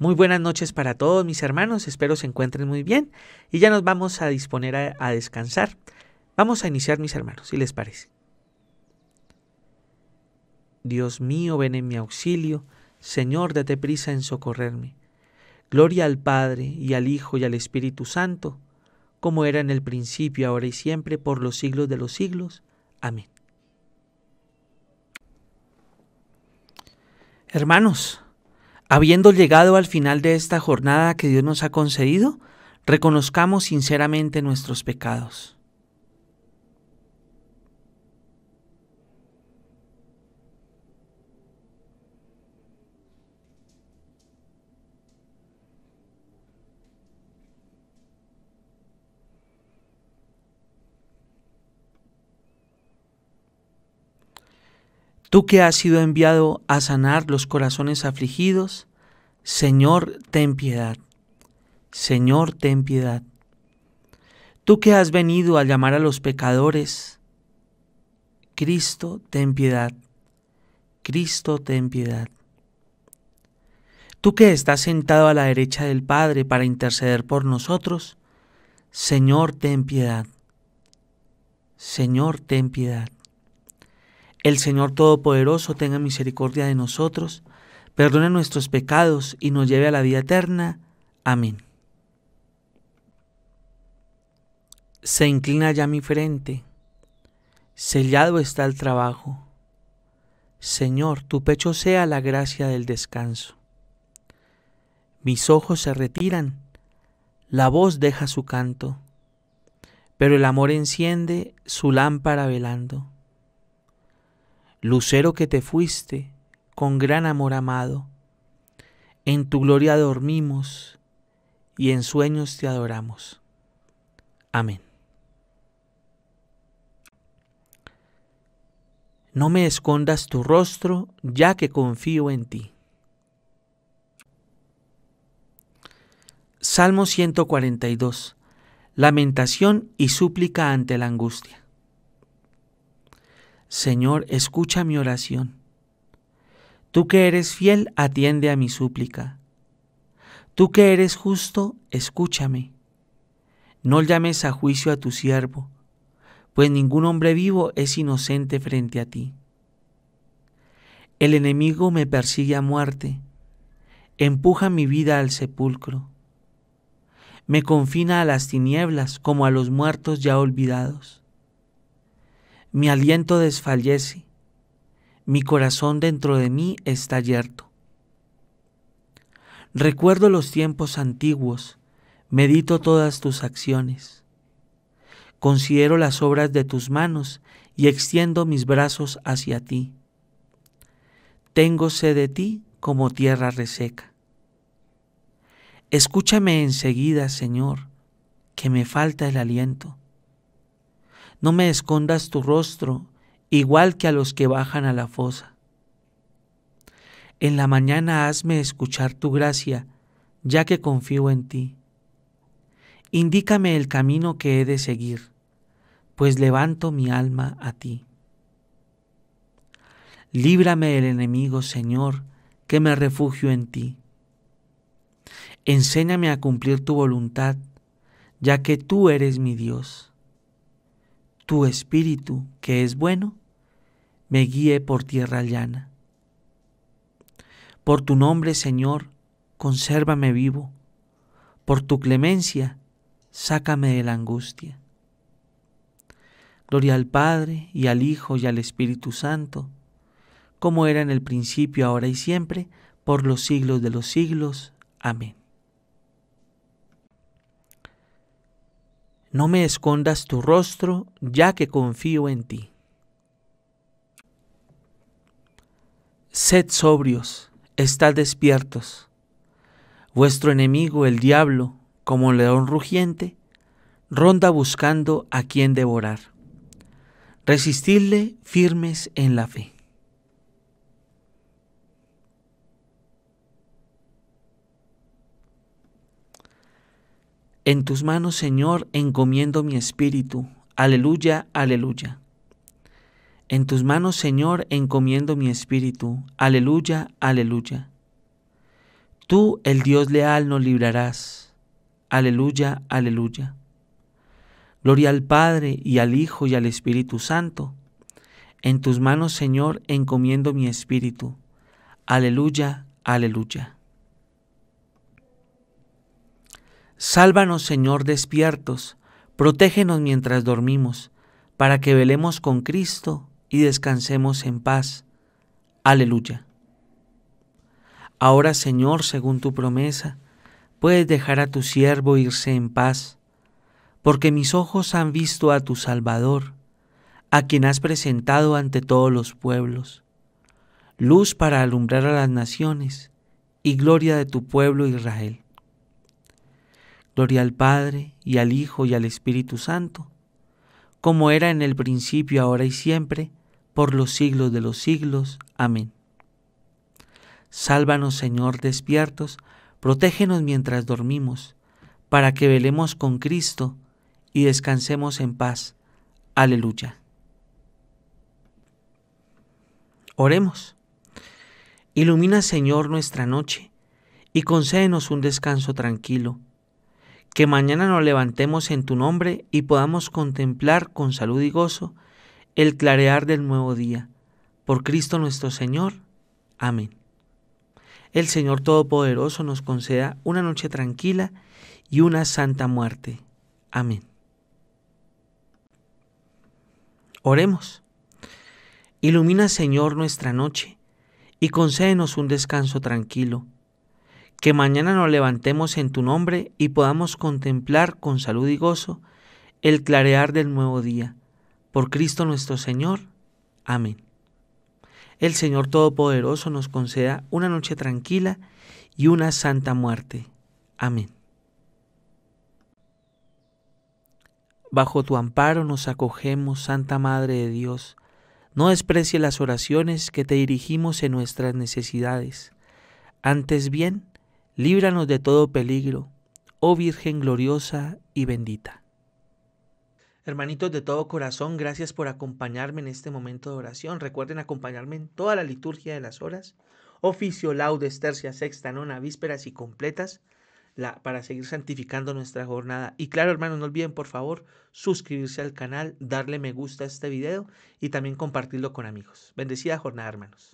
Muy buenas noches para todos mis hermanos, espero se encuentren muy bien y ya nos vamos a disponer a, descansar. Vamos a iniciar mis hermanos, si les parece. Dios mío, ven en mi auxilio, Señor, date prisa en socorrerme. Gloria al Padre y al Hijo y al Espíritu Santo, como era en el principio, ahora y siempre, por los siglos de los siglos. Amén. Hermanos, Habiendo llegado al final de esta jornada que Dios nos ha concedido, reconozcamos sinceramente nuestros pecados. Tú que has sido enviado a sanar los corazones afligidos, Señor, ten piedad. Señor, ten piedad. Tú que has venido a llamar a los pecadores, Cristo, ten piedad. Cristo, ten piedad. Tú que estás sentado a la derecha del Padre para interceder por nosotros, Señor, ten piedad. Señor, ten piedad. El Señor Todopoderoso tenga misericordia de nosotros, perdone nuestros pecados y nos lleve a la vida eterna. Amén. Se inclina ya mi frente, sellado está el trabajo. Señor, tu pecho sea la gracia del descanso. Mis ojos se retiran, la voz deja su canto, pero el amor enciende su lámpara velando. Lucero que te fuiste con gran amor amado, en tu gloria dormimos y en sueños te adoramos. Amén. No me escondas tu rostro, ya que confío en ti. Salmo 142. Lamentación y súplica ante la angustia. Señor, escucha mi oración. Tú que eres fiel, atiende a mi súplica. Tú que eres justo, escúchame. No llames a juicio a tu siervo, pues ningún hombre vivo es inocente frente a ti. El enemigo me persigue a muerte, empuja mi vida al sepulcro, me confina a las tinieblas como a los muertos ya olvidados. Mi aliento desfallece, mi corazón dentro de mí está yerto. Recuerdo los tiempos antiguos, medito todas tus acciones. Considero las obras de tus manos y extiendo mis brazos hacia ti. Tengo sed de ti como tierra reseca. Escúchame enseguida, Señor, que me falta el aliento no me escondas tu rostro, igual que a los que bajan a la fosa. En la mañana hazme escuchar tu gracia, ya que confío en ti. Indícame el camino que he de seguir, pues levanto mi alma a ti. Líbrame del enemigo, Señor, que me refugio en ti. Enséñame a cumplir tu voluntad, ya que tú eres mi Dios tu espíritu, que es bueno, me guíe por tierra llana. Por tu nombre, Señor, consérvame vivo. Por tu clemencia, sácame de la angustia. Gloria al Padre, y al Hijo, y al Espíritu Santo, como era en el principio, ahora y siempre, por los siglos de los siglos. Amén. No me escondas tu rostro, ya que confío en ti. Sed sobrios, estad despiertos. Vuestro enemigo, el diablo, como un león rugiente, ronda buscando a quien devorar. Resistidle firmes en la fe. En tus manos, Señor, encomiendo mi espíritu. Aleluya, aleluya. En tus manos, Señor, encomiendo mi espíritu. Aleluya, aleluya. Tú, el Dios leal, nos librarás. Aleluya, aleluya. Gloria al Padre y al Hijo y al Espíritu Santo. En tus manos, Señor, encomiendo mi espíritu. Aleluya, aleluya. Sálvanos, Señor, despiertos, protégenos mientras dormimos, para que velemos con Cristo y descansemos en paz. Aleluya. Ahora, Señor, según tu promesa, puedes dejar a tu siervo irse en paz, porque mis ojos han visto a tu Salvador, a quien has presentado ante todos los pueblos, luz para alumbrar a las naciones y gloria de tu pueblo Israel. Gloria al Padre y al Hijo y al Espíritu Santo, como era en el principio, ahora y siempre, por los siglos de los siglos. Amén. Sálvanos, Señor, despiertos, protégenos mientras dormimos, para que velemos con Cristo y descansemos en paz. Aleluya. Oremos. Ilumina, Señor, nuestra noche, y concédenos un descanso tranquilo que mañana nos levantemos en tu nombre y podamos contemplar con salud y gozo el clarear del nuevo día. Por Cristo nuestro Señor. Amén. El Señor Todopoderoso nos conceda una noche tranquila y una santa muerte. Amén. Oremos. Ilumina, Señor, nuestra noche y concédenos un descanso tranquilo que mañana nos levantemos en tu nombre y podamos contemplar con salud y gozo el clarear del nuevo día. Por Cristo nuestro Señor. Amén. El Señor Todopoderoso nos conceda una noche tranquila y una santa muerte. Amén. Bajo tu amparo nos acogemos, Santa Madre de Dios. No desprecie las oraciones que te dirigimos en nuestras necesidades. Antes bien, líbranos de todo peligro, oh Virgen gloriosa y bendita. Hermanitos de todo corazón, gracias por acompañarme en este momento de oración. Recuerden acompañarme en toda la liturgia de las horas, oficio, laudes, tercia, sexta, nona, vísperas y completas, la, para seguir santificando nuestra jornada. Y claro, hermanos, no olviden, por favor, suscribirse al canal, darle me gusta a este video y también compartirlo con amigos. Bendecida jornada, hermanos.